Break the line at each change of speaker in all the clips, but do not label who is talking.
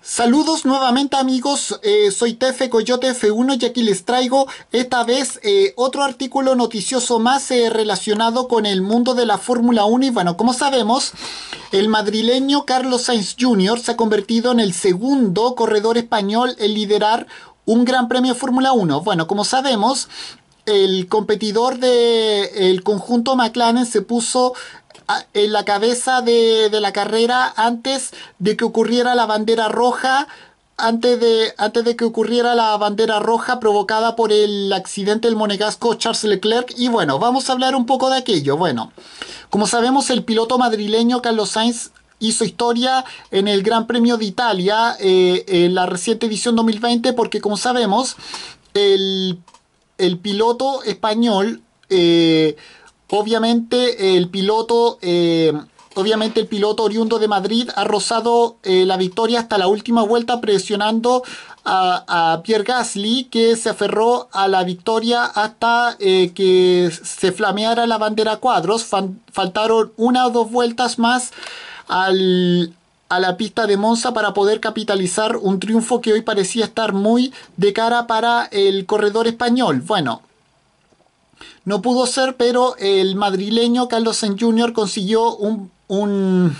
Saludos nuevamente amigos, eh, soy Tefe Coyote F1 y aquí les traigo esta vez eh, otro artículo noticioso más eh, relacionado con el mundo de la Fórmula 1 y bueno, como sabemos, el madrileño Carlos Sainz Jr. se ha convertido en el segundo corredor español en liderar un gran premio Fórmula 1. Bueno, como sabemos, el competidor del el conjunto McLaren se puso en la cabeza de, la carrera antes de que ocurriera la bandera roja antes de, antes de que ocurriera la bandera roja provocada por el accidente del monegasco Charles Leclerc. Y bueno, vamos a hablar un poco de aquello. Bueno, como sabemos, el piloto madrileño Carlos Sainz hizo historia en el Gran Premio de Italia eh, en la reciente edición 2020 porque, como sabemos, el, el piloto español... Eh, Obviamente el piloto, eh, obviamente el piloto oriundo de Madrid ha rozado eh, la victoria hasta la última vuelta presionando a, Pierre Gasly que se aferró a la victoria hasta eh, que se flameara la bandera cuadros. faltaron una o dos vueltas más a la pista de Monza para poder capitalizar un triunfo que hoy parecía estar muy de cara para el corredor español. Bueno, no pudo ser, pero el madrileño Carlos Sainz Jr. consiguió una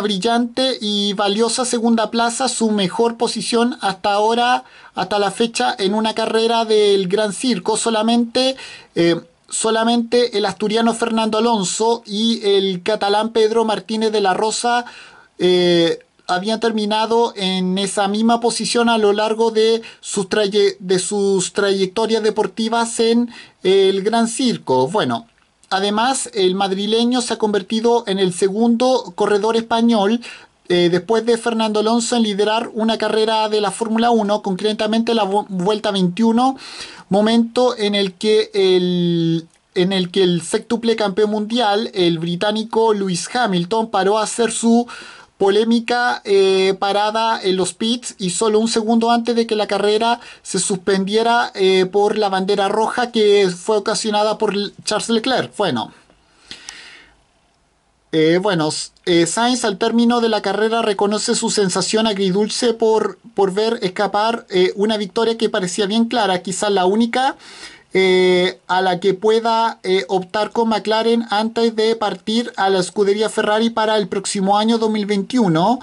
brillante y valiosa segunda plaza, su mejor posición hasta ahora, hasta la fecha, en una carrera del Gran Circo. Solamente, eh, solamente el asturiano Fernando Alonso y el catalán Pedro Martínez de la Rosa. Eh, ...habían terminado en esa misma posición a lo largo de sus, de sus trayectorias deportivas en el Gran Circo. Bueno, además el madrileño se ha convertido en el segundo corredor español eh, después de Fernando Alonso en liderar una carrera de la Fórmula 1, concretamente la Vuelta 21, momento en el que el en el que el sextuple campeón mundial, el británico Lewis Hamilton, paró a hacer su polémica eh, parada en los pits y solo un segundo antes de que la carrera se suspendiera eh, por la bandera roja que fue ocasionada por Charles Leclerc. Bueno. Eh, bueno, eh, Sainz al término de la carrera reconoce su sensación agridulce por, por ver escapar una victoria que parecía bien clara, quizás la única eh, a la que pueda eh, optar con McLaren antes de partir a la escudería Ferrari para el próximo año 2021.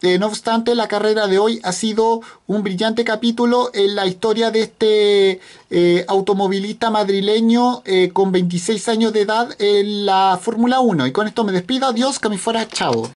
Eh, no obstante, la carrera de hoy ha sido un brillante capítulo en la historia de este automovilista madrileño con 26 años de edad en la Fórmula 1. Y con esto me despido. Adiós, que me fuera chavo.